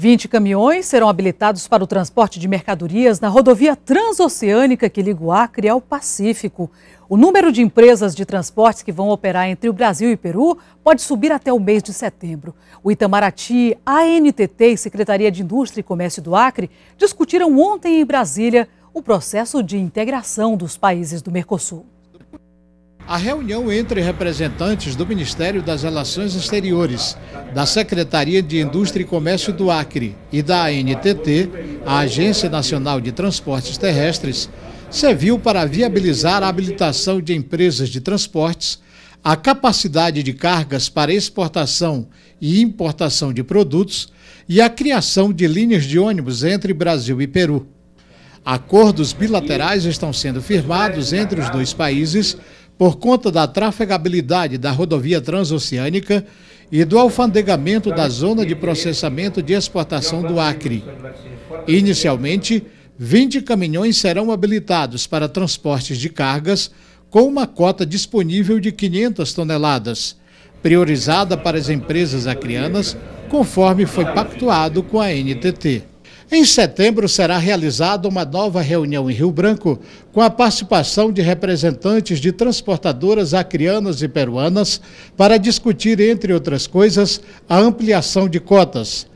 20 caminhões serão habilitados para o transporte de mercadorias na rodovia transoceânica que liga o Acre ao Pacífico. O número de empresas de transportes que vão operar entre o Brasil e Peru pode subir até o mês de setembro. O Itamaraty, ANTT e Secretaria de Indústria e Comércio do Acre discutiram ontem em Brasília o processo de integração dos países do Mercosul a reunião entre representantes do Ministério das Relações Exteriores, da Secretaria de Indústria e Comércio do Acre e da ANTT, a Agência Nacional de Transportes Terrestres, serviu para viabilizar a habilitação de empresas de transportes, a capacidade de cargas para exportação e importação de produtos e a criação de linhas de ônibus entre Brasil e Peru. Acordos bilaterais estão sendo firmados entre os dois países por conta da trafegabilidade da rodovia transoceânica e do alfandegamento da zona de processamento de exportação do Acre. Inicialmente, 20 caminhões serão habilitados para transportes de cargas, com uma cota disponível de 500 toneladas, priorizada para as empresas acrianas, conforme foi pactuado com a NTT. Em setembro será realizada uma nova reunião em Rio Branco, com a participação de representantes de transportadoras acrianas e peruanas, para discutir, entre outras coisas, a ampliação de cotas.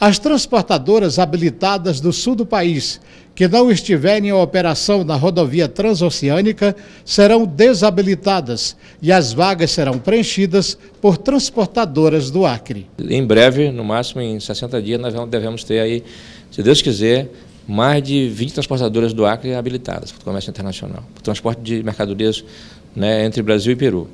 As transportadoras habilitadas do sul do país que não estiverem em operação na rodovia transoceânica serão desabilitadas e as vagas serão preenchidas por transportadoras do Acre. Em breve, no máximo em 60 dias, nós devemos ter aí, se Deus quiser, mais de 20 transportadoras do Acre habilitadas para o comércio internacional, para o transporte de mercadorias né, entre Brasil e Peru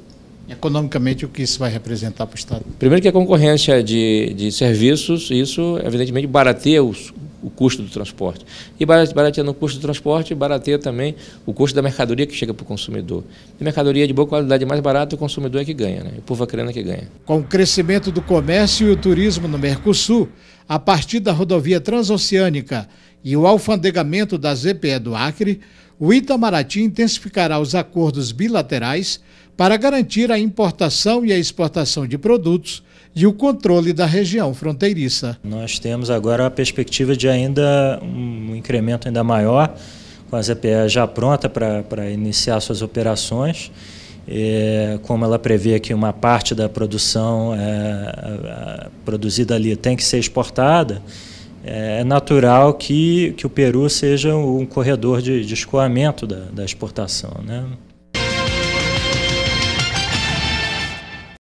economicamente o que isso vai representar para o Estado? Primeiro que a concorrência de, de serviços, isso evidentemente barateia os, o custo do transporte. E barateando o custo do transporte, barateia também o custo da mercadoria que chega para o consumidor. E mercadoria de boa qualidade é mais barata, o consumidor é que ganha, né? o povo acreano é que ganha. Com o crescimento do comércio e o turismo no Mercosul, a partir da rodovia transoceânica e o alfandegamento da ZPE do Acre, o Itamaraty intensificará os acordos bilaterais para garantir a importação e a exportação de produtos e o controle da região fronteiriça. Nós temos agora a perspectiva de ainda um incremento ainda maior, com a ZPE já pronta para, para iniciar suas operações. É, como ela prevê que uma parte da produção é, produzida ali tem que ser exportada, é natural que, que o Peru seja um corredor de, de escoamento da, da exportação. Né?